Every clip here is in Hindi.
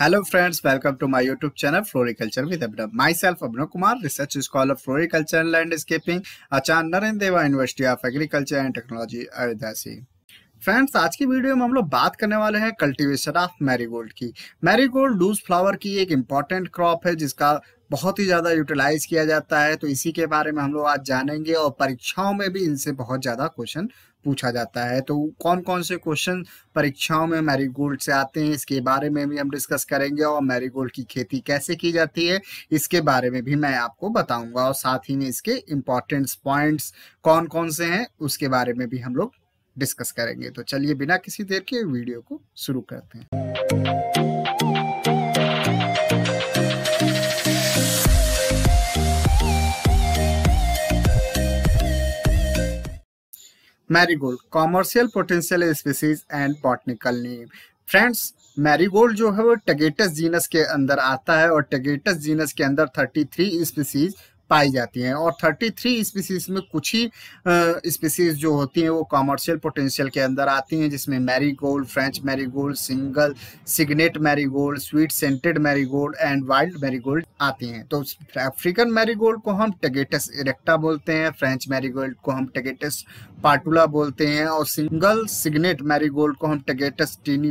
Hello friends welcome to my YouTube channel floriculture with Abhinav myself Abhinav Kumar research scholar floriculture and landscaping Acharya Narendra Deva university of agriculture and technology Ayodhya see friends आज की वीडियो में हम लोग बात करने वाले हैं कल्टिवेशन ऑफ मैरीगोल्ड की मैरीगोल्ड लूज फ्लावर की एक इंपॉर्टेंट क्रॉप है जिसका बहुत ही ज़्यादा यूटिलाइज किया जाता है तो इसी के बारे में हम लोग आज जानेंगे और परीक्षाओं में भी इनसे बहुत ज़्यादा क्वेश्चन पूछा जाता है तो कौन कौन से क्वेश्चन परीक्षाओं में मैरीगोल्ड से आते हैं इसके बारे में भी हम डिस्कस करेंगे और मैरीगोल्ड की खेती कैसे की जाती है इसके बारे में भी मैं आपको बताऊंगा और साथ ही में इसके इम्पोर्टेंट पॉइंट्स कौन कौन से हैं उसके बारे में भी हम लोग डिस्कस करेंगे तो चलिए बिना किसी देर के वीडियो को शुरू करते हैं marigold commercial potential species and botanical name friends marigold जो है वो टगेटस जीनस के अंदर आता है और टगेटस जीनस के अंदर 33 स्पीसीज पाई जाती हैं और 33 स्पीसीज में कुछ ही स्पीसीज जो होती हैं वो कॉमर्शियल पोटेंशियल के अंदर आती हैं जिसमें marigold French marigold single signet marigold sweet scented marigold and wild marigold आती हैं तो अफ्रीकन मैरी गोल्ड को हम टेगेटस इरेक्टा बोलते हैं फ्रेंच मैरी गोल्ड को हम टेगेटस पाटुला बोलते हैं और सिंगल सिग्नेट मैरी गोल्ड को हम टेगेटस टीनी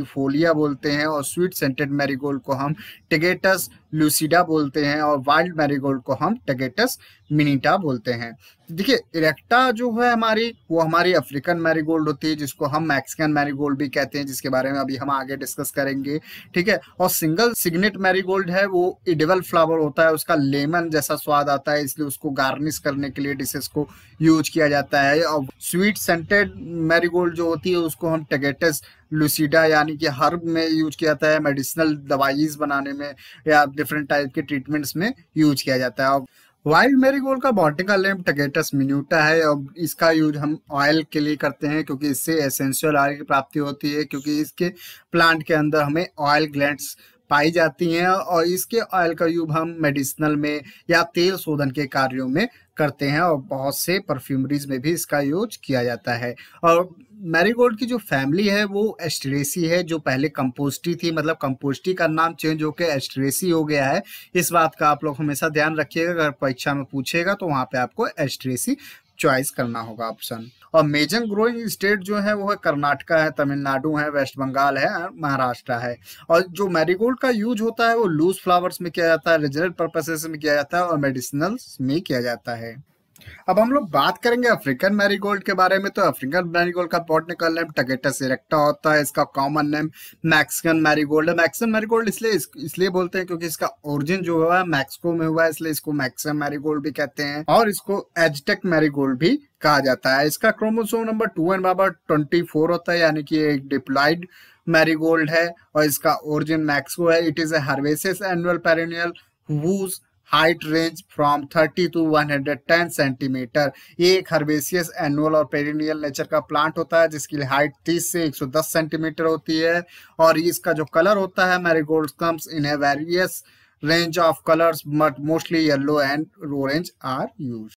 बोलते हैं और स्वीट सेंटेड मैरी गोल्ड को हम टेगेटस लूसीडा बोलते हैं और वाइल्ड मैरीगोल्ड को हम टगेटस मिनीटा बोलते हैं देखिए इरेक्टा जो है हमारी वो हमारी अफ्रीकन मैरीगोल्ड होती है जिसको हम मैक्सिकन मैरीगोल्ड भी कहते हैं जिसके बारे में अभी हम आगे डिस्कस करेंगे ठीक है और सिंगल सिग्नेट मैरीगोल्ड है वो इडेबल फ्लावर होता है उसका लेमन जैसा स्वाद आता है इसलिए उसको गार्निश करने के लिए डिशेस को यूज किया जाता है और स्वीट सेंटेड मैरीगोल्ड जो होती है उसको हम टगेटस लुसीडा यानी कि हर्ब में यूज किया जाता है मेडिसिनल दवाइज बनाने में या डिफरेंट टाइप के ट्रीटमेंट्स में यूज किया जाता है और वाइल्ड मेरीगोल्ड का बॉटिकल नेम टगेटस मिन्यूटा है और इसका यूज हम ऑयल के लिए करते हैं क्योंकि इससे एसेंशियल ऑयल की प्राप्ति होती है क्योंकि इसके प्लांट के अंदर हमें ऑयल ग्लैंड्स पाई जाती हैं और इसके ऑयल का यूज हम मेडिसिनल में या तेल शोधन के कार्यों में करते हैं और बहुत से परफ्यूमरीज में भी इसका यूज किया जाता है और मैरीगोल्ड की जो फैमिली है वो एस्ट्रेसी है जो पहले कंपोस्टी थी मतलब कंपोस्टी का नाम चेंज होकर एस्ट्रेसी हो गया है इस बात का आप लोग हमेशा ध्यान रखिएगा अगर परीक्षा में पूछेगा तो वहाँ पे आपको एस्ट्रेसी चॉइस करना होगा ऑप्शन और मेजर ग्रोइंग स्टेट जो है वो है कर्नाटका है तमिलनाडु है वेस्ट बंगाल है महाराष्ट्र है और जो मैरीगोल्ड का यूज होता है वो लूज फ्लावर्स में किया जाता है रिजनल पर्पसेस में किया जाता है और मेडिसिनल्स में किया जाता है अब हम लोग बात करेंगे अफ्रीकन मैरीगोल्ड के बारे में तो अफ्रीकन मैरीगोल्ड का botanical name Tagetes erecta होता है इसका कॉमन नेम मैक्सिकन मैरीगोल्ड है मैक्सिकन मैरीगोल्ड इसलिए इसलिए बोलते हैं क्योंकि इसका ओरिजिन जो हुआ है मैक्सिको में हुआ है इसलिए इसको मैक्सिकन मैरीगोल्ड भी कहते हैं और इसको एजटेक मैरीगोल्ड भी कहा जाता है इसका क्रोमोसोम नंबर टू एंड बाबा ट्वेंटी फोर होता है यानी कि एक डिप्लाइड मैरीगोल्ड है और इसका ओरिजिन मैक्सिको है it is a herbaceous annual perennial whose height range from 30 to 110 centimetre ये एक हर्बेसियस एनुअल और पेरिनियल नेचर का प्लांट होता है जिसकी हाइट 30 से 110 सेंटीमीटर होती है और इसका जो कलर होता है marigold comes in a various range of colours but mostly yellow and orange are use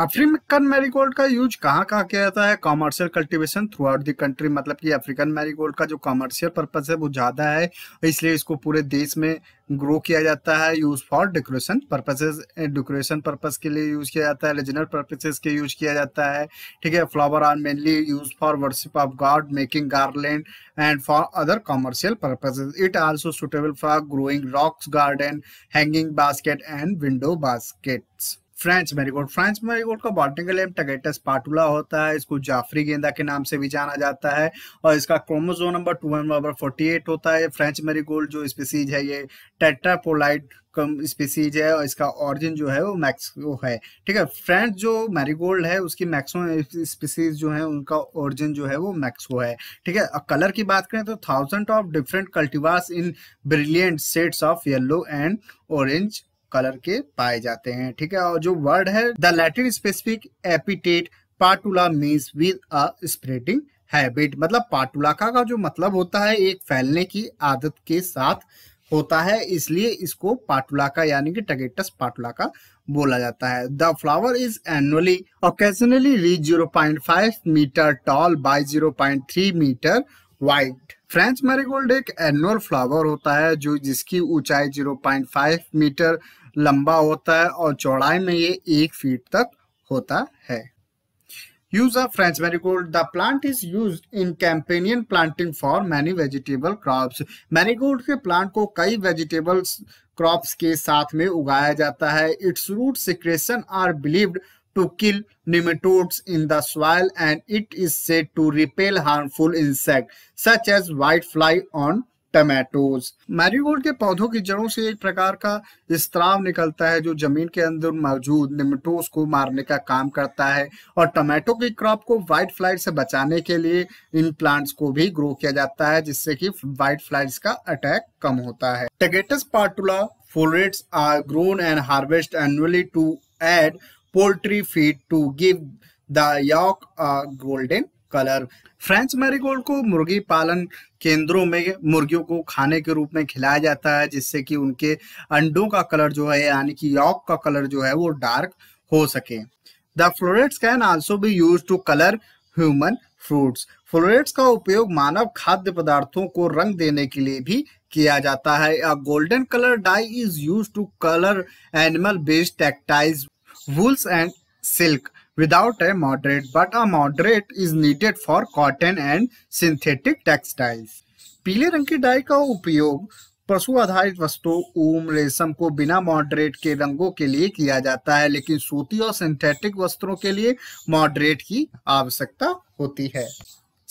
African marigold का यूज कहाँ कहाँ किया जाता है commercial cultivation throughout the country मतलब कि अफ्रीकन मैरीगोल्ड का जो कॉमर्शियल पर्पज है वो ज़्यादा है इसलिए इसको पूरे देश में ग्रो किया जाता है use for decoration purposes decoration purpose के लिए यूज किया जाता है रिजनल पर्पजेज के यूज किया जाता है ठीक है flower are mainly use for worship of God making garland and for other commercial purposes it also suitable for growing rocks garden hanging basket and window baskets French marigold French marigold का बॉटिंग टगेटस पाटुला होता है इसको जाफरी गेंदा के नाम से भी जाना जाता है और इसका chromosome number two one forty eight होता है फ्रेंच मैरीगोल्ड जो स्पीसीज है ये टेट्रापोलाइट कम स्पीसीज है और इसका ऑरिजिन जो है वो मैक्सिको है ठीक है फ्रेंच जो मैरीगोल्ड है उसकी मैक्सिमम स्पीसीज जो है उनका ऑरिजिन जो है वो मैक्सिको है ठीक है अब कलर की बात करें तो thousand of different cultivars in brilliant sets of yellow and orange colour के पाए जाते हैं ठीक है और जो वर्ड है the latter specific epithet patula means with a spreading habit मतलब पाटुलाका का जो मतलब होता है एक फैलने की आदत के साथ होता है इसलिए इसको का यानी कि टगेटस का बोला जाता है the flower is annually occasionally reach 0.5 metre tall by 0.3 metre wide French marigold एक एनुअल फ्लावर होता है जो जिसकी ऊंचाई 0.5 मीटर लंबा होता है और चौड़ाई में ये एक फीट तक होता है use of French marigold the plant is use in companion planting for many vegetable crops marigold के प्लांट को कई वेजिटेबल्स क्रॉप्स के साथ में उगाया जाता है its root secretion are believed to kill nematodes in the soil and it is said to repel harmful insect such as white fly on tomatoes marigold के पौधों की जड़ों से एक प्रकार का स्त्राव निकलता है जो जमीन के अंदर मौजूद निमटोस को मारने का काम करता है और टमाटो की क्रॉप को व्हाइट फ्लाइट से बचाने के लिए इन प्लांट्स को भी ग्रो किया जाता है जिससे कि व्हाइट फ्लाइट्स का अटैक कम होता है Tagetes patula folates are grown and harvest annually to add poultry feed to give the golden colour French marigold को मुर्गी पालन केंद्रों में मुर्गियों को खाने के रूप में खिलाया जाता है जिससे कि उनके अंडों का कलर जो है यानी कि यॉक का कलर जो है वो डार्क हो सके the florets can also be use to colour human fruits florets का उपयोग मानव खाद्य पदार्थों को रंग देने के लिए भी किया जाता है a golden colour dye is use to colour animal based textiles wools and silk without a moderate, but a moderate is needed for cotton and synthetic textiles. पीले रंग की डाई का उपयोग पशु आधारित वस्तुओं ऊन रेशम को बिना मॉडरेट के रंगों के लिए किया जाता है लेकिन सूती और सिंथेटिक वस्त्रों के लिए मॉडरेट की आवश्यकता होती है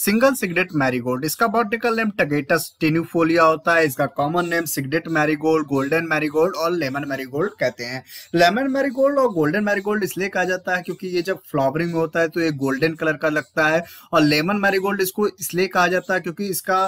सिंगल सिगरेट मैरीगोल्ड इसका बॉटिकल नेम टगेटस टेन्यूफोलिया होता है इसका common name signet marigold golden marigold और लेमन मैरीगोल्ड कहते हैं लेमन मैरीगोल्ड और गोल्डन मैरीगोल्ड इसलिए कहा जाता है क्योंकि ये जब फ्लावरिंग होता है तो ये गोल्डन कलर का लगता है और लेमन मैरीगोल्ड इसको इसलिए कहा जाता है क्योंकि इसका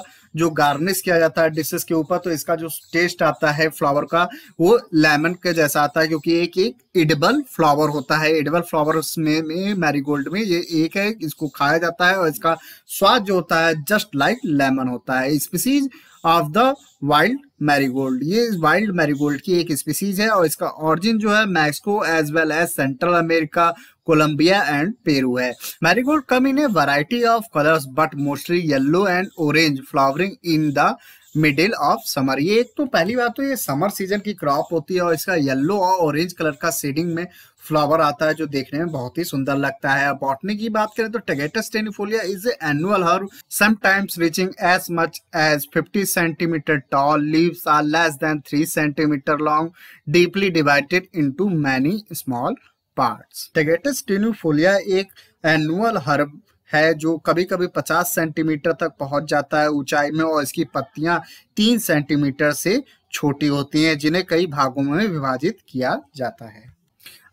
जो गार्निश किया जाता है डिशेस के ऊपर तो इसका जो टेस्ट आता है फ्लावर का वो लेमन के जैसा आता है क्योंकि एक एक एडिबल फ्लावर होता है एडिबल फ्लावर में मैरीगोल्ड में ये एक है इसको खाया जाता है और इसका स्वाद जो होता है जस्ट लाइक लेमन होता है species of the wild marigold ये वाइल्ड मैरीगोल्ड की एक स्पीसीज है और इसका ऑरिजिन जो है Mexico as well as Central America Colombia and Peru है marigold come in a variety of colours but mostly yellow and orange flowering in the middle of summer ये तो पहली बात तो ये समर सीजन की क्रॉप होती है और इसका येलो और ऑरेंज कलर का शेडिंग में फ्लावर आता है जो देखने में बहुत ही सुंदर लगता है बॉटनी की बात करें तो Tagetes tenuifolia is annual herb sometimes reaching as much as 50 centimetre tall leaves are less than 3 centimetre long deeply divided into many small part Tagetes tenuifolia एक एनुअल हर्ब है जो कभी कभी 50 सेंटीमीटर तक पहुंच जाता है ऊंचाई में और इसकी पत्तियां तीन सेंटीमीटर से छोटी होती हैं जिन्हें कई भागों में विभाजित किया जाता है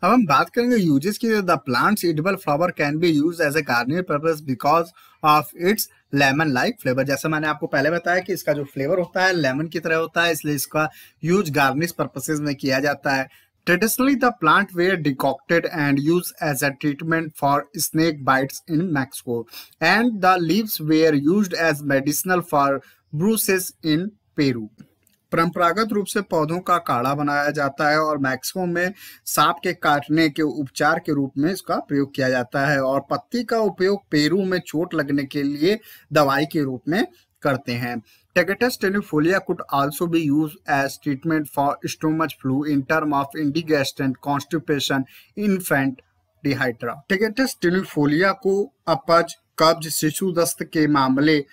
अब हम बात करेंगे यूजेस की the plants edible flower can be use as a garnish purpose because of its lemon like flavour जैसे मैंने आपको पहले बताया कि इसका जो फ्लेवर होता है लेमन की तरह होता है इसलिए इसका यूज गार्निश पर्पसेज में किया जाता है Traditionally, the plant were decocted and used as a treatment for snake bites in Mexico, and the leaves were used as medicinal for bruises in Peru. परंपरागत रूप से पौधों का काढ़ा बनाया जाता है और मैक्सिको में सांप के काटने के उपचार के रूप में इसका प्रयोग किया जाता है और पत्ती का उपयोग पेरू में चोट लगने के लिए दवाई के रूप में करते हैं Tegetus telefolia could also be used as treatment for stomach flu in term of indigestion, constipation, infant dehydra. टेगेटस टेलिफोलिया को अपज कब्ज शिशु दस्त के मामले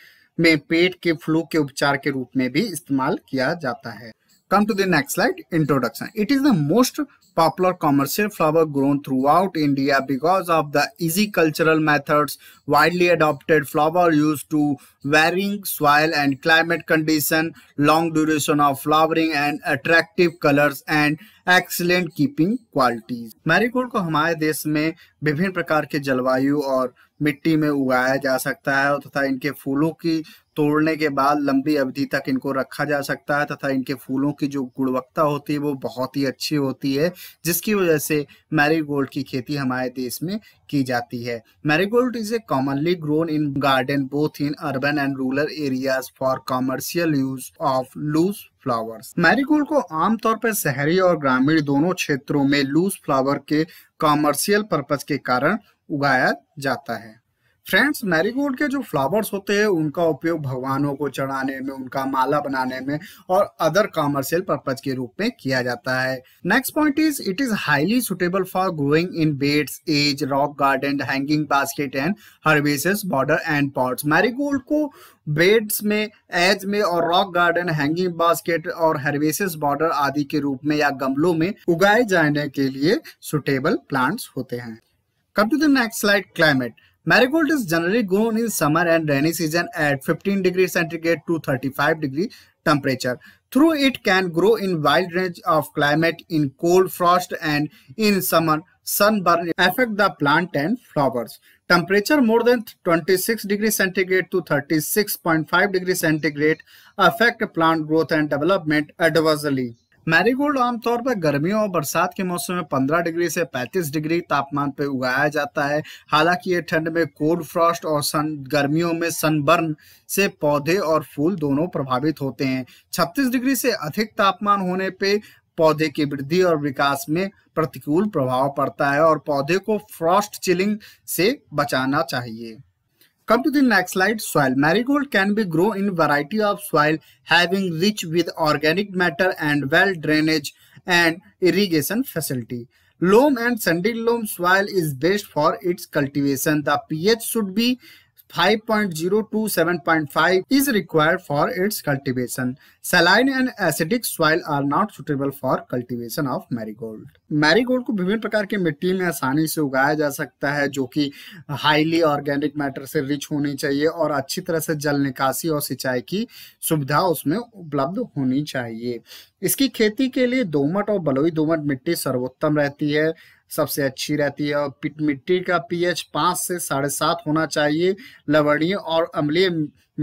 में पेट के फ्लू के उपचार के रूप में भी इस्तेमाल किया जाता है Come to the next slide, introduction. It is the most popular commercial flower grown throughout India because of the easy cultural methods widely adopted flower used to varying soil and climate condition, long duration of flowering and attractive colors and excellent keeping qualities marigold को हमारे देश में विभिन्न प्रकार के जलवायु और मिट्टी में उगाया जा सकता है तथा इनके फूलों की तोड़ने के बाद लंबी अवधि तक इनको रखा जा सकता है तथा इनके फूलों की जो गुणवत्ता होती है वो बहुत ही अच्छी होती है जिसकी वजह से मैरीगोल्ड की खेती हमारे देश में की जाती है marigold is a commonly grown in garden both in urban and rural areas for commercial use of loose flowers marigold को आमतौर पर शहरी और ग्रामीण दोनों क्षेत्रों में लूज फ्लावर के कॉमर्शियल पर्पज के कारण उगाया जाता है फ्रेंड्स मैरीगोल्ड के जो फ्लावर्स होते हैं उनका उपयोग भगवानों को चढ़ाने में उनका माला बनाने में और अदर कॉमर्शियल पर्पज के रूप में किया जाता है next point is it is highly suitable for growing in beds as rock garden hanging basket and herbaceous border and pots marigold को बेड्स में एज में और रॉक गार्डन हैंगिंग बास्केट और हर्बेसेस बॉर्डर आदि के रूप में या गमलों में उगाए जाने के लिए सुटेबल प्लांट्स होते हैं come to the next slide climate Marigold is generally grown in summer and rainy season at 15 degrees centigrade to 35 degree temperature. Through it can grow in wide range of climate in cold frost and in summer sunburn affect the plant and flowers. Temperature more than 26 degrees centigrade to 36.5 degrees centigrade affect plant growth and development adversely. Marigold आमतौर पर गर्मियों और बरसात के मौसम में 15 डिग्री से 35 डिग्री तापमान पर उगाया जाता है हालांकि ये ठंड में कोल्ड फ्रॉस्ट और सन गर्मियों में सनबर्न से पौधे और फूल दोनों प्रभावित होते हैं 36 डिग्री से अधिक तापमान होने पे पौधे की वृद्धि और विकास में प्रतिकूल प्रभाव पड़ता है और पौधे को फ्रॉस्ट चिलिंग से बचाना चाहिए Come to the next slide, soil. Marigold can be grown in variety of soil having rich with organic matter and well drainage and irrigation facility. Loam and sandy loam soil is best for its cultivation. The pH should be 5.0 to 7.5 is required for its cultivation. Saline and acidic soil are not suitable for cultivation of marigold. Marigold को विभिन्न प्रकार की मिट्टी में आसानी से उगाया जा सकता है जो कि हाईली ऑर्गेनिक मैटर से रिच होनी चाहिए और अच्छी तरह से जल निकासी और सिंचाई की सुविधा उसमें उपलब्ध होनी चाहिए इसकी खेती के लिए दोमट और बलोई दोमट मिट्टी सर्वोत्तम रहती है सबसे अच्छी रहती है और मिट्टी का पीएच पाँच से साढ़े सात होना चाहिए लवणीय और अम्लीय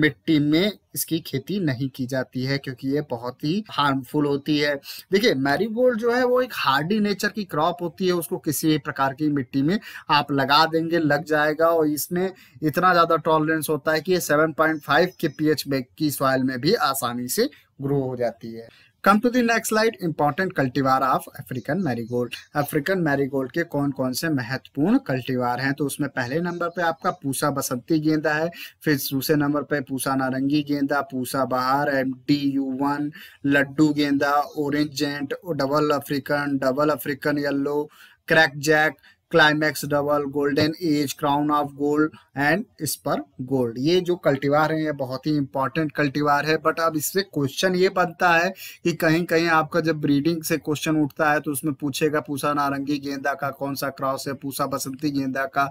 मिट्टी में इसकी खेती नहीं की जाती है क्योंकि ये बहुत ही हार्मफुल होती है देखिए मैरीगोल्ड जो है वो एक हार्डी नेचर की क्रॉप होती है उसको किसी भी प्रकार की मिट्टी में आप लगा देंगे लग जाएगा और इसमें इतना ज़्यादा टॉलरेंस होता है कि ये सेवन के पी में की सॉइल में भी आसानी से ग्रो हो जाती है come to the next slide important cultivar of African marigold African marigold के कौन कौन से महत्वपूर्ण कल्टीवार हैं तो उसमें पहले नंबर पे आपका पूसा बसंती गेंदा है फिर दूसरे नंबर पे पूसा नारंगी Genda Pusa Bahar M D U one Laddu Genda orange giant double African double African yellow crack jack climax double golden age crown of gold and इस पर गोल्ड ये जो कल्टीवार है ये बहुत ही इंपॉर्टेंट कल्टीवार है बट अब इससे क्वेश्चन ये बनता है कि कहीं कहीं आपका जब ब्रीडिंग से क्वेश्चन उठता है तो उसमें पूछेगा पूसा नारंगी गेंदा का कौन सा क्रॉस है पूसा बसंती गेंदा का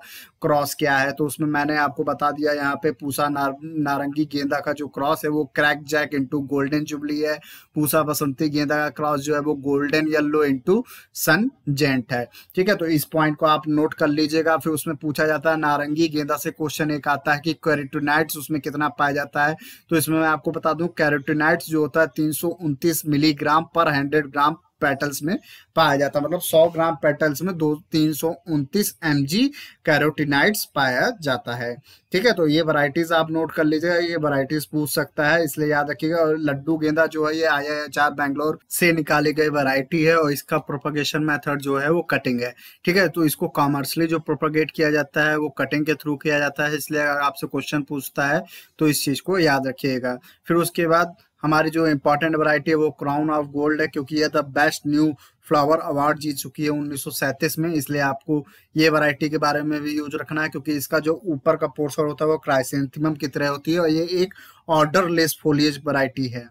क्रॉस क्या है तो उसमें मैंने आपको बता दिया यहाँ पे पूसा नार, नारंगी गेंदा का जो क्रॉस है वो crack jack into golden jubilee है पूसा बसंती गेंदा का क्रॉस जो है वो golden yellow into sun giant है ठीक है तो इस पॉइंट को आप नोट कर लीजिएगा फिर उसमें पूछा जाता है नारंगी गेंदा से क्वेश्चन एक आता है कि कैरेटोनाइट्स उसमें कितना पाया जाता है तो इसमें मैं आपको बता दूं कैरेटोनाइट्स जो होता है तीन मिलीग्राम पर हंड्रेड ग्राम पेटल्स में पाया जाता है मतलब 100 ग्राम पेटल्स में दो तीन सौ उनतीस एम जी कैरोटिनाइड्स पाया जाता है ठीक है तो ये वराइटीज आप नोट कर लीजिएगा ये वराइटीज पूछ सकता है इसलिए याद रखिएगा और लड्डू गेंदा जो है ये आया है चार बैंगलोर से निकाली गई वरायटी है और इसका प्रोपोगेशन मेथड जो है वो कटिंग है ठीक है तो इसको कॉमर्सली जो प्रोपोगेट किया जाता है वो कटिंग के थ्रू किया जाता है इसलिए अगर आपसे क्वेश्चन पूछता है तो इस चीज को याद रखिएगा फिर उसके बाद हमारी जो इम्पोर्टेंट वैरायटी है वो क्राउन ऑफ गोल्ड है क्योंकि ये the best new flower award जीत चुकी है उन्नीस में इसलिए आपको ये वैरायटी के बारे में भी यूज रखना है क्योंकि इसका जो ऊपर का पोर्सर होता है वो क्राइसेंथिमम की तरह होती है और ये एक ऑर्डर लेस फोलियज वरायटी है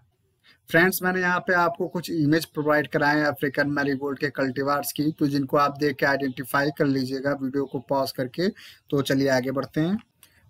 फ्रेंड्स मैंने यहाँ पे आपको कुछ इमेज प्रोवाइड कराए हैं अफ्रीकन मैरीगोल्ड के कल्टीवार्स की तो जिनको आप देख के आइडेंटिफाई कर लीजिएगा वीडियो को पॉज करके तो चलिए आगे बढ़ते हैं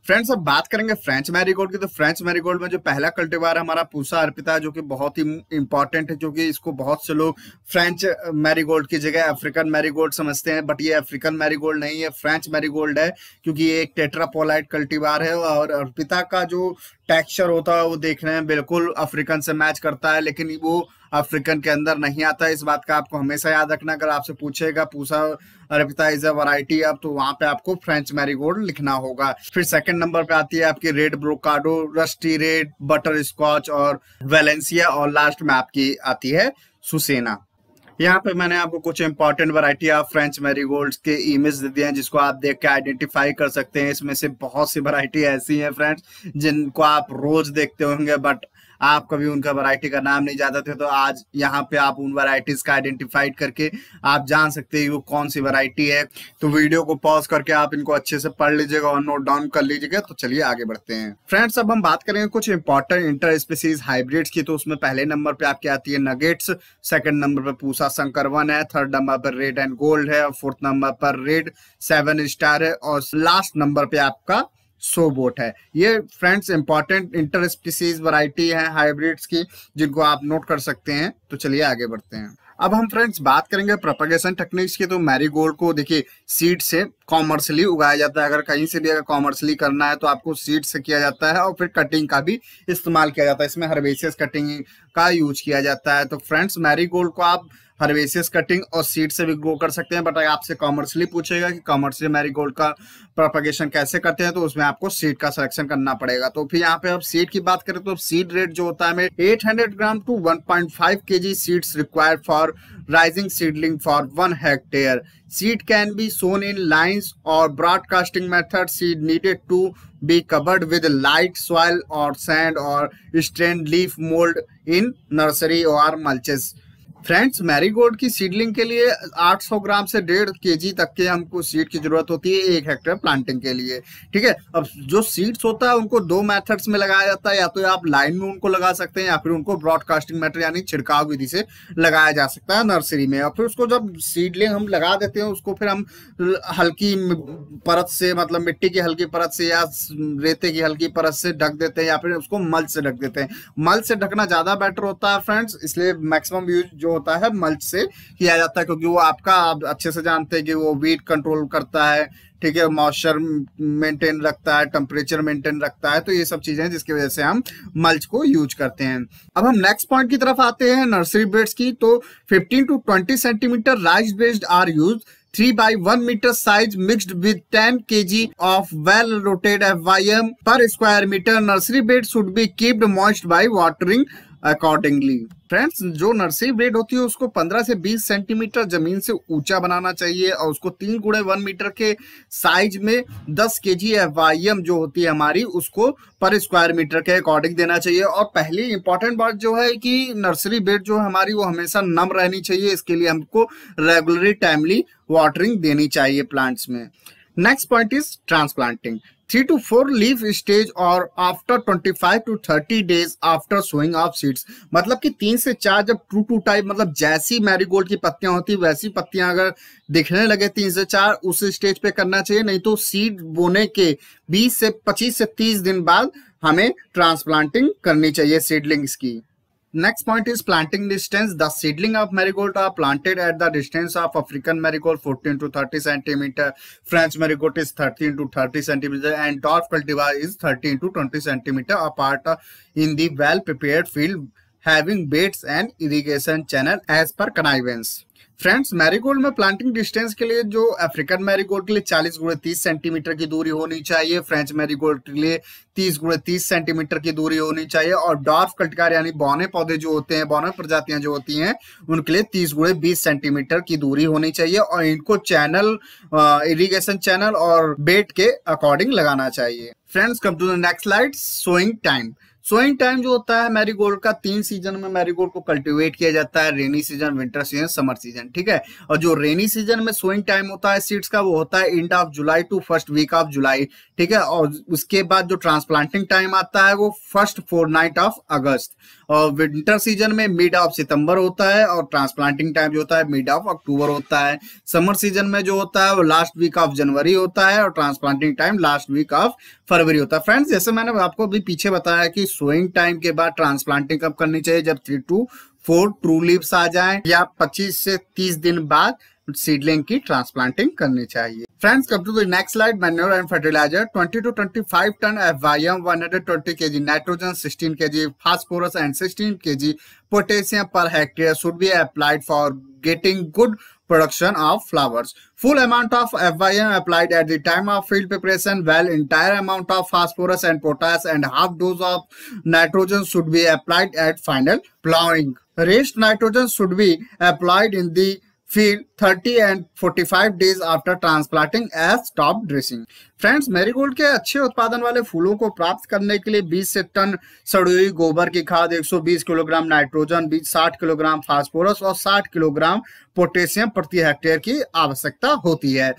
फ्रेंड्स अब बात करेंगे फ्रेंच मैरीगोल्ड की तो फ्रेंच मैरीगोल्ड में जो पहला कल्टीवार हमारा पूसा अर्पिता जो कि बहुत ही इंपॉर्टेंट है जो कि इसको बहुत से लोग फ्रेंच मैरीगोल्ड की जगह अफ्रीकन मैरीगोल्ड समझते हैं बट ये अफ्रीकन मैरीगोल्ड नहीं है फ्रेंच मैरीगोल्ड है क्योंकि ये एक टेट्रापोलाइट कल्टीवार है और अर्पिता का जो टेक्स्चर होता है वो देख रहे हैं बिल्कुल अफ्रीकन से मैच करता है लेकिन वो अफ्रीकन के अंदर नहीं आता है इस बात का आपको हमेशा याद रखना अगर आपसे पूछेगा पूछा रेपिता इज अ वराइटी अब तो वहां पे आपको फ्रेंच मैरीगोल्ड लिखना होगा फिर सेकंड नंबर पे आती है आपकी red brocade rusty red butterscotch और वेलेंसिया और लास्ट में आपकी आती है सुसेना यहाँ पे मैंने आपको कुछ important variety of French marigold के इमेज दे दिए हैं जिसको आप देख के आइडेंटिफाई कर सकते हैं इसमें से बहुत सी वैरायटी ऐसी हैं फ्रेंड्स जिनको आप रोज देखते होंगे बट आप कभी उनका वैरायटी का नाम नहीं जानते थे तो आज यहाँ पे आप उन वैरायटीज का आइडेंटिफाइड करके आप जान सकते हैं वो कौन सी वैरायटी है तो वीडियो को पॉज करके आप इनको अच्छे से पढ़ लीजिएगा और नोट डाउन कर लीजिएगा तो चलिए आगे बढ़ते हैं फ्रेंड्स अब हम बात करेंगे कुछ इंपॉर्टेंट इंटर स्पेसीज हाइब्रिड्स की तो उसमें पहले नंबर पे आपके आती है नगेट्स सेकेंड नंबर पर पूसा संकरवन है थर्ड नंबर पर रेड एंड गोल्ड है और फोर्थ नंबर पर रेड सेवन स्टार है और लास्ट नंबर पे आपका बोट है ये friends important interspecies variety है हाइब्रिड्स की जिनको आप नोट कर सकते हैं तो चलिए आगे बढ़ते हैं अब हम फ्रेंड्स बात करेंगे प्रोपगेशन टेक्निक्स की तो मैरीगोल्ड को देखिए सीड से कॉमर्शली उगाया जाता है अगर कहीं से भी अगर कॉमर्शली करना है तो आपको सीड से किया जाता है और फिर कटिंग का भी इस्तेमाल किया जाता है इसमें हर्बेसियस कटिंग का यूज किया जाता है तो फ्रेंड्स मैरीगोल्ड को आप हर्वेसियस कटिंग और सीड से भी ग्रो कर सकते हैं बट अगर आपसे कॉमर्शियली पूछेगा कि कॉमर्शियल गोल्ड का प्रोपगेशन कैसे करते हैं तो उसमें आपको सीड का सिलेक्शन करना पड़ेगा तो फिर यहाँ पे अब सीड की बात करें तो सीड रेट जो होता है हमें 800 gram to 1.5 point KG seeds required for raising seedling for one hectare seed can be sown in lines और broadcasting method seed needed to be covered with light soil और सैंड और strain leaf mould in nursery और मल्चेस फ्रेंड्स मैरीगोल्ड की सीडलिंग के लिए 800 ग्राम से डेढ़ केजी तक के हमको सीड की जरूरत होती है एक हेक्टेयर प्लांटिंग के लिए ठीक है अब जो सीड्स होता है उनको दो मेथड्स में लगाया जाता है या तो आप लाइन में उनको लगा सकते हैं या फिर उनको ब्रॉडकास्टिंग मेथड यानी छिड़काव विधि से लगाया जा सकता है नर्सरी में और फिर उसको जब सीडलिंग हम लगा देते हैं उसको फिर हम हल्की परत से मतलब मिट्टी की हल्की परत से या रेते की हल्की परत से ढक देते हैं या फिर उसको मल से ढक देते हैं मल से ढकना ज्यादा बेटर होता है फ्रेंड्स इसलिए मैक्सिमम यूज जो होता है मल्च से किया जाता है क्योंकि वो आपका आप अच्छे से जानते हैं कि वो वीट कंट्रोल करता है ठीक है मॉइस्चर मेंटेन रखता है टेम्परेचर मेंटेन रखता है तो ये सब चीजें हैं जिसकी वजह से हम मल्च को यूज करते हैं अब हम नेक्स्ट पॉइंट की तरफ आते हैं नर्सरी बेड्स की तो 15 टू 20 सेंटीमीटर राइस बेस्ड are used three by one metre size mixed with ten K G of well rotted F Y M पर square metre nursery bed should be kept moist by watering accordingly friends जो नर्सरी ब्रेड होती है उसको 15 से 20 सेंटीमीटर जमीन से ऊंचा बनाना चाहिए और उसको तीन गुड़े वन मीटर के साइज में 10 के जी एफ जो होती है हमारी उसको पर स्क्वायर मीटर के अकॉर्डिंग देना चाहिए और पहली इंपॉर्टेंट बात जो है कि नर्सरी बेड जो हमारी वो हमेशा नम रहनी चाहिए इसके लिए हमको रेगुलरली टाइमली वाटरिंग देनी चाहिए प्लांट्स में next point is transplanting three to four leaf stage और after five to thirty days after sowing of seeds मतलब कि तीन से चार जब टू टू टाइप मतलब जैसी मैरीगोल्ड की पत्तियां होती वैसी पत्तियां अगर दिखने लगे तीन से चार उस स्टेज पे करना चाहिए नहीं तो सीड बोने के बीस से पच्चीस से तीस दिन बाद हमें ट्रांसप्लांटिंग करनी चाहिए सीडलिंग्स की Next point is planting distance. The seedling of marigold are planted at the distance of African marigold 14 to 30 centimeter, French marigold is 13 to 30 centimeter, and dwarf cultivar is 13 to 20 centimeter apart in the well prepared field having beds and irrigation channel as per connivance. Friends marigold में प्लांटिंग डिस्टेंस के लिए जो अफ्रीकन मैरीगोल्ड के लिए 40 गुड़े तीस सेंटीमीटर की दूरी होनी चाहिए फ्रेंच मैरीगोल्ड के लिए 30 गुड़े तीस सेंटीमीटर की दूरी होनी चाहिए और डॉर्फ कटकार यानी बौने पौधे जो होते हैं बौने प्रजातियां जो होती हैं उनके लिए तीस गुड़े बीस सेंटीमीटर की दूरी होनी चाहिए और इनको चैनल इरीगेशन चैनल और बेट के अकॉर्डिंग लगाना चाहिए friends come to the next slide sowing time sowing time जो होता है मैरीगोल्ड का तीन सीजन में मैरीगोल्ड को कल्टीवेट किया जाता है rainy season winter season summer season ठीक है और जो रेनी सीजन में सोइंग टाइम होता है सीड्स का वो होता है end of July to first week of July ठीक है और उसके बाद जो ट्रांसप्लांटिंग टाइम आता है वो first fortnight of August winter season में मिड ऑफ सितंबर होता है और ट्रांसप्लांटिंग टाइम जो होता है मिड ऑफ अक्टूबर होता है समर सीजन में जो होता है वो लास्ट वीक ऑफ जनवरी होता है और transplanting time last week of February होता है फ्रेंड्स जैसे मैंने आपको अभी पीछे बताया कि स्वइंग टाइम के बाद ट्रांसप्लांटिंग कब करनी चाहिए जब three to four true leaves आ जाए या 25 से 30 दिन बाद सीडलिंग की ट्रांसप्लांटिंग करनी चाहिए friends come to next slide manure and fertiliser 20 to 25 tonne F Y M one hundred twenty K G nitrogen sixteen K ji phosphorus and sixteen K G potassium per hectare should be applied for getting good production of flowers full amount of F Y M applied at the time of field preparation well entire amount of phosphorus and potash and half dose of nitrogen should be applied at final ploughing rest nitrogen should be applied in the field 30 and 45 days after transplanting as top dressing. Friends marigold के अच्छे उत्पादन वाले फूलों को प्राप्त करने के लिए 20 से टन सड़ुई गोबर की खाद 120 किलोग्राम नाइट्रोजन 20 60 किलोग्राम फास्फोरस और 60 किलोग्राम पोटेशियम प्रति हेक्टेयर की आवश्यकता होती है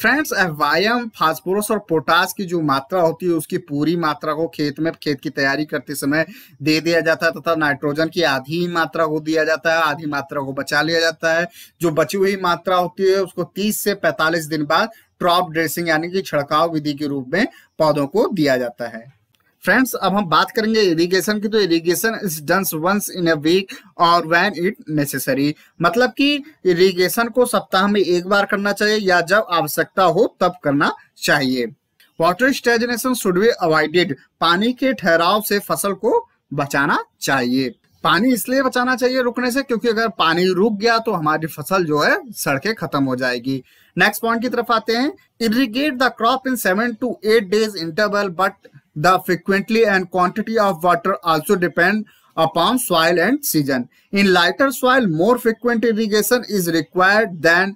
फ्रेंड्स वायम फास्फोरस और पोटास की जो मात्रा होती है उसकी पूरी मात्रा को खेत में खेत की तैयारी करते समय दे दिया जाता है तथा नाइट्रोजन की आधी मात्रा को दिया जाता है आधी मात्रा को बचा लिया जाता है जो बची हुई मात्रा होती है उसको 30 से 45 दिन बाद क्रॉप ड्रेसिंग यानी कि छिड़काव विधि के रूप में पौधों को दिया जाता है फ्रेंड्स अब हम बात करेंगे इरिगेशन की तो irrigation is done once in a week और व्हेन इट नेसेसरी मतलब कि इरिगेशन को सप्ताह में एक बार करना चाहिए या जब आवश्यकता हो तब करना चाहिए water stagnation should be avoided पानी के ठहराव से फसल को बचाना चाहिए पानी इसलिए बचाना चाहिए रुकने से क्योंकि अगर पानी रुक गया तो हमारी फसल जो है सड़के खत्म हो जाएगी नेक्स्ट पॉइंट की तरफ आते हैं irrigate the crop in seven to eight days interval but the frequently and quantity of water also depend upon soil and season in lighter soil more frequent irrigation is required than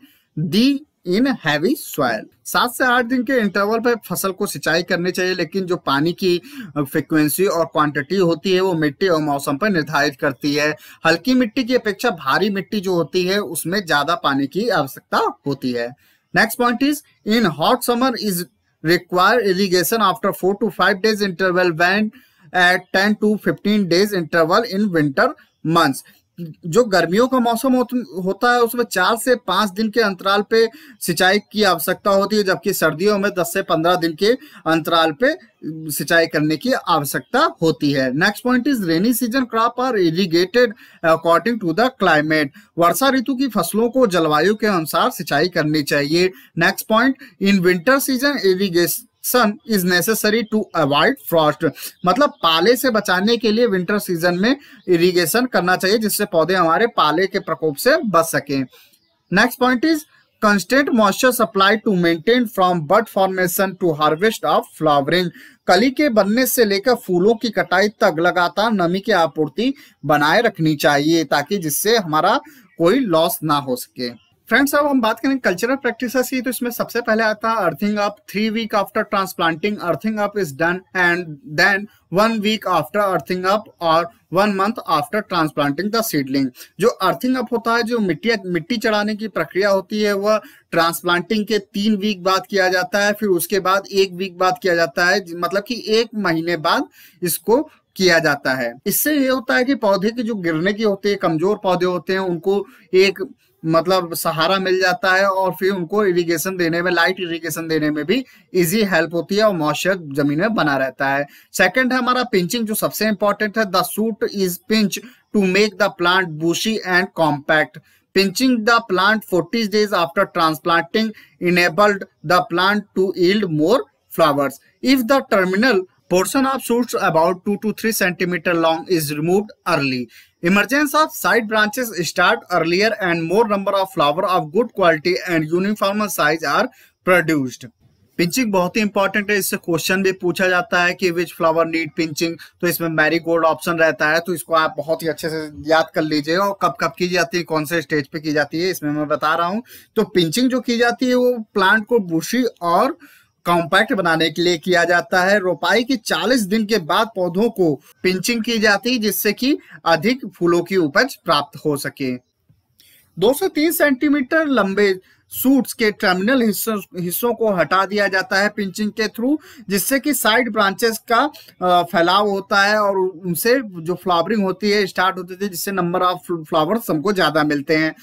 the in heavy soil सात से आठ दिन के इंटरवल पर फसल को सिंचाई करनी चाहिए लेकिन जो पानी की फ्रिक्वेंसी और क्वांटिटी होती है वो मिट्टी और मौसम पर निर्धारित करती है हल्की मिट्टी की अपेक्षा भारी मिट्टी जो होती है उसमें ज्यादा पानी की आवश्यकता होती है next point is in hot summer is require irrigation after four to five days interval when at ten to fifteen days interval in winter months जो गर्मियों का मौसम होता है उसमें चार से पांच दिन के अंतराल पे सिंचाई की आवश्यकता होती है जबकि सर्दियों में दस से पंद्रह दिन के अंतराल पे सिंचाई करने की आवश्यकता होती है next point is rainy season crop are irrigated according to the climate वर्षा ऋतु की फसलों को जलवायु के अनुसार सिंचाई करनी चाहिए next point in winter season irrigation protection is necessary to avoid frost मतलब पाले से बचाने के लिए विंटर सीजन में इरिगेशन करना चाहिए जिससे पौधे हमारे पाले के प्रकोप से बच सके next point is constant moisture supply to maintain from bud formation to harvest of flowering कली के बनने से लेकर फूलों की कटाई तक लगातार नमी की आपूर्ति बनाए रखनी चाहिए ताकि जिससे हमारा कोई लॉस ना हो सके फ्रेंड्स अब हम बात करें कल्चरल प्रैक्टिस की तो इसमें सबसे पहले आता है earthing up three week after transplanting earthing up is done and then one week after earthing up और one month after transplanting the seedling जो अर्थिंग अप होता है जो मिट्टी मिट्टी चढ़ाने की प्रक्रिया होती है वह ट्रांसप्लांटिंग के तीन वीक बाद किया जाता है फिर उसके बाद एक वीक बाद किया जाता है मतलब कि एक महीने बाद इसको किया जाता है इससे ये होता है कि पौधे के जो गिरने के होते हैं कमजोर पौधे होते हैं उनको एक मतलब सहारा मिल जाता है और फिर उनको इरिगेशन देने में लाइट इरिगेशन देने में भी इजी हेल्प होती है और मॉइस्चर जमीन में बना रहता है सेकंड है हमारा पिंचिंग जो सबसे इंपॉर्टेंट है the shoot is pinch to make the plant bushy and compact pinching the plant forty days after transplanting enabled the plant to yield more flowers if the terminal portion of shoots about 2 to 3 centimeter long is removed early. Emergence of side branches start earlier and more number of flower of good quality and uniform size are produced. Pinching बहुत ही इंपॉर्टेंट है इससे क्वेश्चन भी पूछा जाता है कि विच फ्लावर नीड पिंचिंग तो इसमें मैरी गोल्ड ऑप्शन रहता है तो इसको आप बहुत ही अच्छे से याद कर लीजिए और कब कब की जाती है कौन से स्टेज पे की जाती है इसमें मैं बता रहा हूँ तो पिंचिंग जो की जाती है वो प्लांट को बुशी और कॉम्पैक्ट बनाने के लिए किया जाता है रोपाई के 40 दिन के बाद पौधों को पिंचिंग की जाती है जिससे कि अधिक फूलों की उपज प्राप्त हो सके 230 सेंटीमीटर लंबे सूट्स के टर्मिनल हिस्सों हिस्सों को हटा दिया जाता है पिंचिंग के थ्रू जिससे कि साइड ब्रांचेस का फैलाव होता है और उनसे जो फ्लावरिंग होती है स्टार्ट होती है जिससे नंबर ऑफ फ्लावर्स हमको ज्यादा मिलते हैं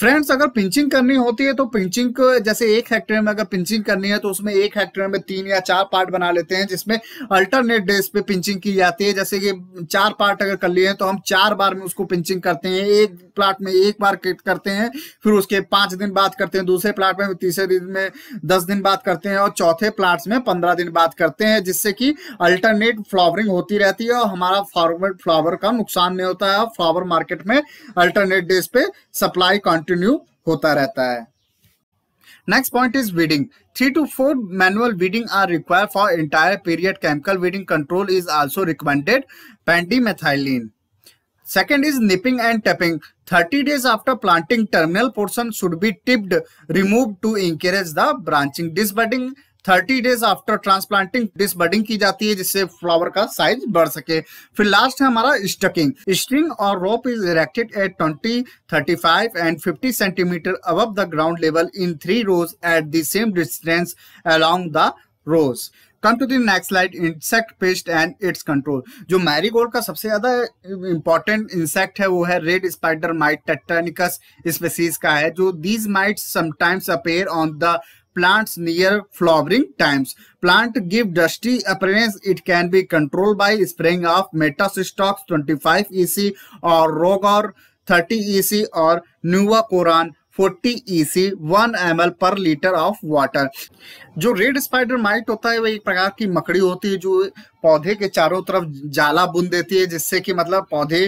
फ्रेंड्स अगर पिंचिंग करनी होती है तो पिंचिंग जैसे एक हेक्टेयर में अगर पिंचिंग करनी है तो उसमें एक हेक्टेयर में तीन या चार पार्ट बना लेते हैं जिसमें अल्टरनेट डेज पे पिंचिंग की जाती है जैसे कि चार पार्ट अगर कर लिए हैं तो हम चार बार में उसको पिंचिंग करते हैं एक प्लाट में एक बार कट करते हैं फिर उसके पांच दिन बाद करते हैं दूसरे प्लाट में तीसरे दिन में दस दिन बाद करते हैं और चौथे प्लाट्स में पंद्रह दिन बाद करते हैं जिससे कि अल्टरनेट फ्लावरिंग होती रहती है और हमारा फॉर्मेट फ्लावर का नुकसान नहीं होता है फ्लावर मार्केट में अल्टरनेट डेज पे सप्लाई कॉन्ट कंटिन्यू होता रहता है next point is weeding three to four manual weeding are required for entire period chemical weeding control is also recommended pendimethalin second is nipping and tipping thirty days after planting terminal portion should be tipped remove to encourage the branching disbudding thirty days after transplanting disbudding की जाती है जिससे फ्लावर का साइज बढ़ सके फिर लास्ट है हमारा स्टकिंग स्ट्रिंग और rope is erected at twenty thirty five and fifty centimetre above the ground level in three rows at the same distance along the rows come to the next slide insect pest and its control जो मैरीगोल्ड का सबसे ज्यादा इंपॉर्टेंट इंसेक्ट है वो है red spider mite Tetranychus species का है जो these mite sometimes appear on the plants near flowering times. Plant give dusty appearance. It can be controlled by spraying of Metacystox 25 EC or Rogar 30 EC or Nuvacoran 40 EC 1 ml per litre of water जो रेड स्पाइडर माइट होता है वह एक प्रकार की मकड़ी होती है जो पौधे के चारों तरफ जाला बुन देती है जिससे कि मतलब पौधे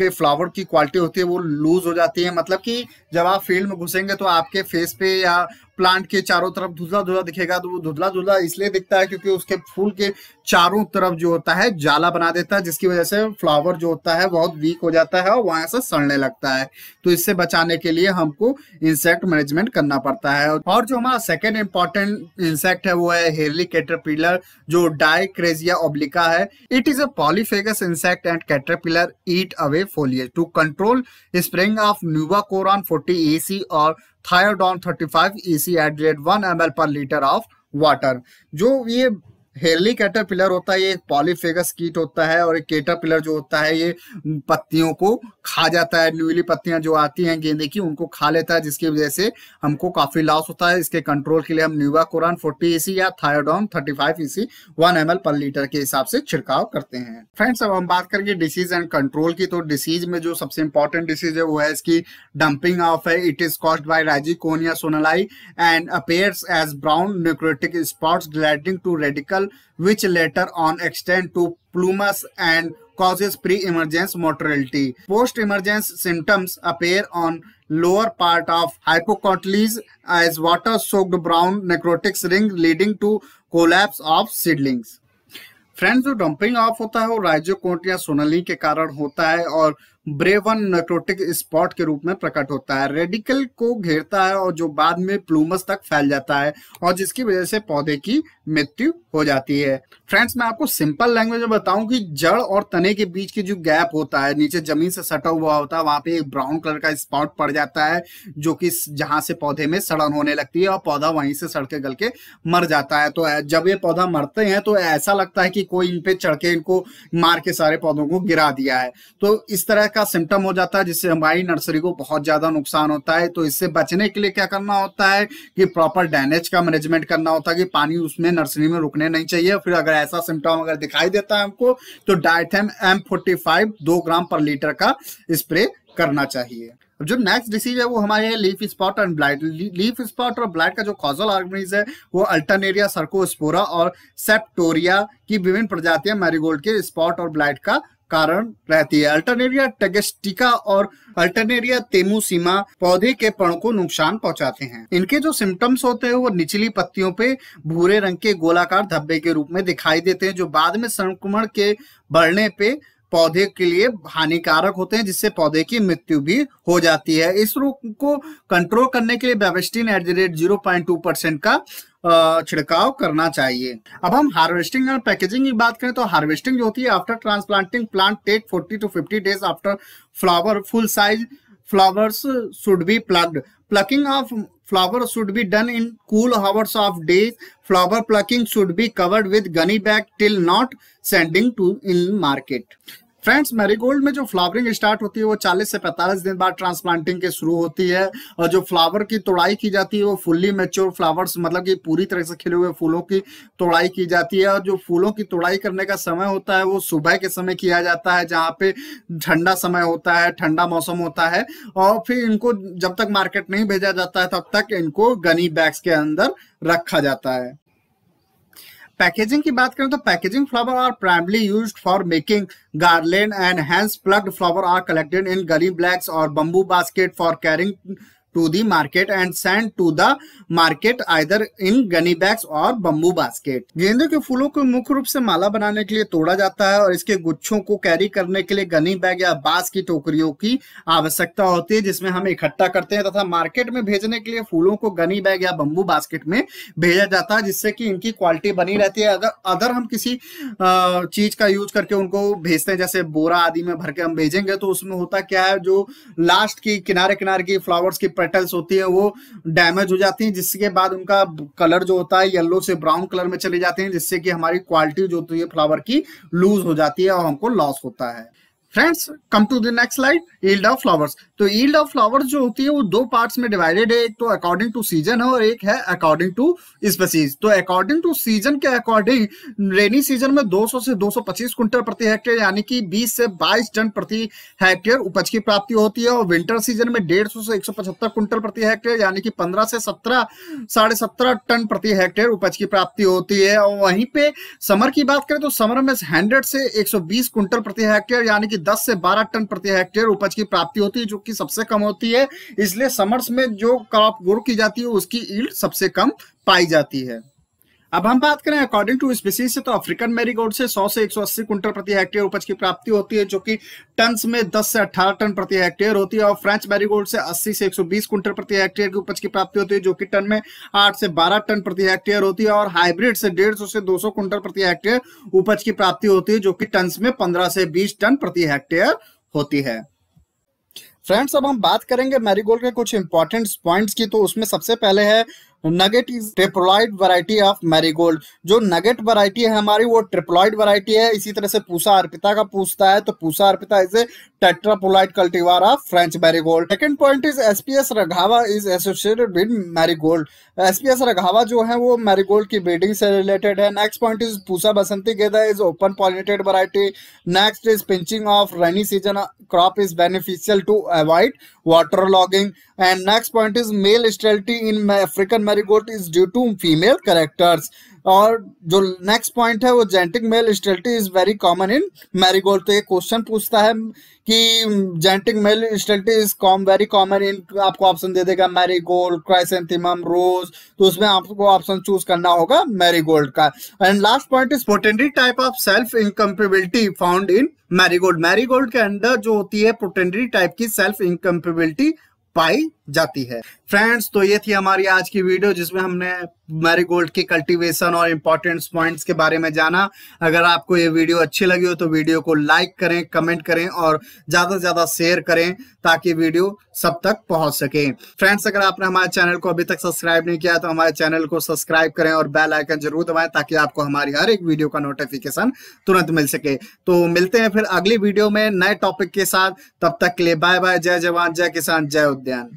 के फ्लावर की क्वालिटी होती है वो लूज हो जाती है मतलब कि जब आप फील्ड में घुसेंगे तो आपके फेस पे या प्लांट के चारों तरफ धुधला धुधला दिखेगा तो वो धुधला धुधला इसलिए दिखता है क्योंकि उसके फूल के चारों तरफ जो होता है जाला बना देता है जिसकी वजह से फ्लावर जो होता है बहुत वीक हो जाता है और वहां से सड़ने लगता है तो इससे बचाने के लिए हमको इंसेक्ट मैनेजमेंट करना पड़ता है और जो हमारा सेकेंड इंपॉर्टेंट इंसेक्ट है वो है हेरली कैटरपिलर जो डायक्रेजिया ओब्लिका है it is a polyphagous insect and caterpillar eat away foliage to control spraying of Nuvacron forty EC और Thiodan thirty five E C at rate one M L per litre of water जो ये हेरली कैटरपिलर होता है ये एक पॉलीफेगस कीट होता है और एक कैटरपिलर जो होता है ये पत्तियों को खा जाता है न्यूली पत्तियां जो आती हैं गेंदे की उनको खा लेता है जिसकी वजह से हमको काफी लॉस होता है इसके कंट्रोल के लिए हम न्यूवा कुरान फोर्टी ईसी या Thiodan thirty five EC one M per litre के हिसाब से छिड़काव करते हैं फ्रेंड्स अब हम बात करेंगे डिसीज एंड कंट्रोल की तो डिसीज में जो सबसे इंपॉर्टेंट डिसीज है वो है इसकी डंपिंग ऑफ है it is caused by Rhizoctonia सोनालाई and appears as brown necrotic spots leading to radical principle which later on extend to plumas and causes pre-emergence mortality. Post-emergence symptoms appear on lower part of hypocotyles as water-soaked brown necrotic ring leading to collapse of seedlings. Friends जो डंपिंग ऑफ होता है वो राइजोकोट या सोनली के कारण होता है और ब्रेवन नेक्रोटिक स्पॉट के रूप में प्रकट होता है रेडिकल को घेरता है और जो बाद में प्लूमस तक फैल जाता है और जिसकी वजह से पौधे की मृत्यु हो जाती है फ्रेंड्स मैं आपको सिंपल लैंग्वेज में बताऊं कि जड़ और तने के बीच की जो गैप होता है नीचे जमीन से सटा हुआ होता है वहां पे एक ब्राउन कलर का स्पॉट पड़ जाता है जो कि जहां से पौधे में सड़न होने लगती है और पौधा वहीं से सड़के गल के मर जाता है तो जब ये पौधा मरते हैं तो ऐसा लगता है कि कोई इन पे चढ़ के इनको मार के सारे पौधों को गिरा दिया है तो इस तरह का का सिम्टम हो जाता है जिससे हमारी नर्सरी को बहुत ज्यादा नुकसान होता है तो इससे बचने के लिए क्या करना होता है कि प्रॉपर डैनेज का मैनेजमेंट करना होता है कि पानी उसमें नर्सरी में रुकने नहीं चाहिए फिर अगर ऐसा सिम्टम अगर दिखाई देता है हमको तो डायथेम एम फोर्टी फाइव दो ग्राम पर लीटर का स्प्रे करना चाहिए अब जो नेक्स्ट डिसीज है वो हमारे leaf spot and blight leaf spot और ब्लाइट का जो कॉजल ऑर्गेनिज है वो अल्टरनेरिया सर्कोस्पोरा और सेप्टोरिया की विभिन्न प्रजातियां मैरीगोल्ड के स्पॉट और ब्लाइट का कारण रहती है अल्टरनेरिया टेगेस्टिका और अल्टरनेरिया तेमुसीमा पौधे के पण को नुकसान पहुंचाते हैं इनके जो सिम्टम्स होते हैं वो निचली पत्तियों पे भूरे रंग के गोलाकार धब्बे के रूप में दिखाई देते हैं जो बाद में संक्रमण के बढ़ने पे पौधे के लिए हानिकारक होते हैं जिससे पौधे की मृत्यु भी हो जाती है इस रोग को कंट्रोल करने के लिए Bavistin at the rate zero point two percent का छिड़काव करना चाहिए अब हम हार्वेस्टिंग एंड पैकेजिंग की बात करें तो हार्वेस्टिंग जो होती है after transplanting plant take 40 to 50 days after flower full size flowers should be plug plucking of flower should be done in cool hours of days flower plucking should be covered with gunny bag till not sending to in market friends marigold में जो फ्लावरिंग स्टार्ट होती है वो 40 से 45 दिन बाद ट्रांसप्लांटिंग के शुरू होती है और जो फ्लावर की तोड़ाई की जाती है वो फुल्ली मेच्योर फ्लावर्स मतलब कि पूरी तरह से खिले हुए फूलों की तोड़ाई की जाती है और जो फूलों की तोड़ाई करने का समय होता है वो सुबह के समय किया जाता है जहाँ पे ठंडा समय होता है ठंडा मौसम होता है और फिर इनको जब तक मार्केट नहीं भेजा जाता है तब तक इनको गनी बैग्स के अंदर रखा जाता है पैकेजिंग की बात करें तो packaging flower are primarily use for making garland and hands plugged flower are collected in gully blacks और bamboo basket for carrying to the market and sent to the market either in gunny bags और बम्बू बास्केट गेंदे के फूलों को मुख्य रूप से माला बनाने के लिए तोड़ा जाता है और इसके गुच्छों को कैरी करने के लिए गनी बैग या बांस की टोकरियों की आवश्यकता होती है जिसमें हम इकट्ठा करते हैं तथा मार्केट में भेजने के लिए फूलों को गनी बैग या बम्बू बास्केट में भेजा जाता है जिससे कि इनकी क्वालिटी बनी रहती है अगर अदर हम किसी चीज का यूज करके उनको भेजते हैं जैसे बोरा आदि में भर के हम भेजेंगे तो उसमें होता क्या है जो लास्ट की किनारे किनारे की फ्लावर्स की पेटल्स होती है वो डैमेज हो जाती हैं जिसके बाद उनका कलर जो होता है येलो से ब्राउन कलर में चले जाते हैं जिससे कि हमारी क्वालिटी जो होती है फ्लावर की लूज हो जाती है और हमको लॉस होता है friends come to the next slide yield of flowers तो ईल्ड ऑफ फ्लावर्स जो होती है वो दो पार्ट्स में डिवाइडेड है एक तो अकॉर्डिंग टू सीजन है और एक है अकॉर्डिंग टू स्पेसीज तो अकॉर्डिंग टू सीजन के अकॉर्डिंग रेनी सीजन में 200 से 225 क्विंटल प्रति हेक्टेयर यानी कि 20 से 22 टन प्रति हेक्टेयर उपज की प्राप्ति होती है और विंटर सीजन में डेढ़ से एक क्विंटल प्रति हेक्टेयर यानी कि पंद्रह से सत्रह साढ़े टन प्रति हेक्टेयर उपज की प्राप्ति होती है और वहीं पे समर की बात करें तो समर में हंड्रेड से एक क्विंटल प्रति हेक्टेयर यानी कि की 10 से 12 टन प्रति हेक्टेयर उपज की प्राप्ति होती है जो कि सबसे कम होती है इसलिए समर्स में जो क्रॉप ग्रो की जाती है उसकी ईल्ड सबसे कम पाई जाती है अब हम बात करें अकॉर्डिंग टू स्पीसीज से तो अफ्रीकन मैरीगोल्ड से 100 से 180 सौ प्रति हेक्टेयर उपज की प्राप्ति होती है जो कि टन में 10 से 18 टन प्रति हेक्टेयर होती है और फ्रेंच मैरीगोल्ड से 80 से 120 सौ प्रति हेक्टेयर की उपज की प्राप्ति होती है जो कि टन में 8 से 12 टन प्रति हेक्टेयर होती है और हाइब्रिड से डेढ़ से दो सौ प्रति हेक्टेयर उपज की प्राप्ति होती है जो की टन में पंद्रह से बीस टन प्रति हेक्टेयर होती है फ्रेंड्स अब हम बात करेंगे मैरीगोल्ड के कुछ इंपॉर्टेंट पॉइंट्स की तो उसमें सबसे पहले है nugget is triploid variety of marigold जो नगेट वैरायटी है हमारी वो ट्रिप्लॉइड वैरायटी है इसी तरह से पूसा अर्पिता का पूछता है तो Pusa Arpita is a tetraploid cultivar of French marigold second point is S P S Raghava is associated with marigold S P S Raghava जो है वो मैरीगोल्ड की ब्रीडिंग से रिलेटेड है next point is Pusa Basanti गेदा is open pollinated variety next is pinching of rainy season crop is beneficial to avoid water logging. And next point is male sterility in African marigold is due to female characters. और जो नेक्स्ट पॉइंट है वो genetic male sterility is very common in marigold तो ये क्वेश्चन पूछता है कि genetic male sterility is com very common in आपको ऑप्शन दे देगा मैरीगोल्ड क्राइसेंथिम रोज तो उसमें आपको ऑप्शन चूज करना होगा मैरीगोल्ड का एंड लास्ट पॉइंट इज पोटेंडी type of self incompatibility found in marigold marigold के अंदर जो होती है पोटेंडरी टाइप की सेल्फ इनकम्पेबिलिटी पाई जाती है फ्रेंड्स तो ये थी हमारी आज की वीडियो जिसमें हमने मैरीगोल्ड की कल्टीवेशन और इम्पोर्टेंट पॉइंट्स के बारे में जाना अगर आपको ये वीडियो अच्छी लगी हो तो वीडियो को लाइक करें कमेंट करें और ज़्यादा से ज़्यादा शेयर करें ताकि वीडियो सब तक पहुंच सके फ्रेंड्स अगर आपने हमारे चैनल को अभी तक सब्सक्राइब नहीं किया तो हमारे चैनल को सब्सक्राइब करें और बेल आइकन जरूर दबाएं ताकि आपको हमारी हर एक वीडियो का नोटिफिकेशन तुरंत मिल सके तो मिलते हैं फिर अगली वीडियो में नए टॉपिक के साथ तब तक के लिए बाय बाय जय जवान जय किसान जय उद्योग dan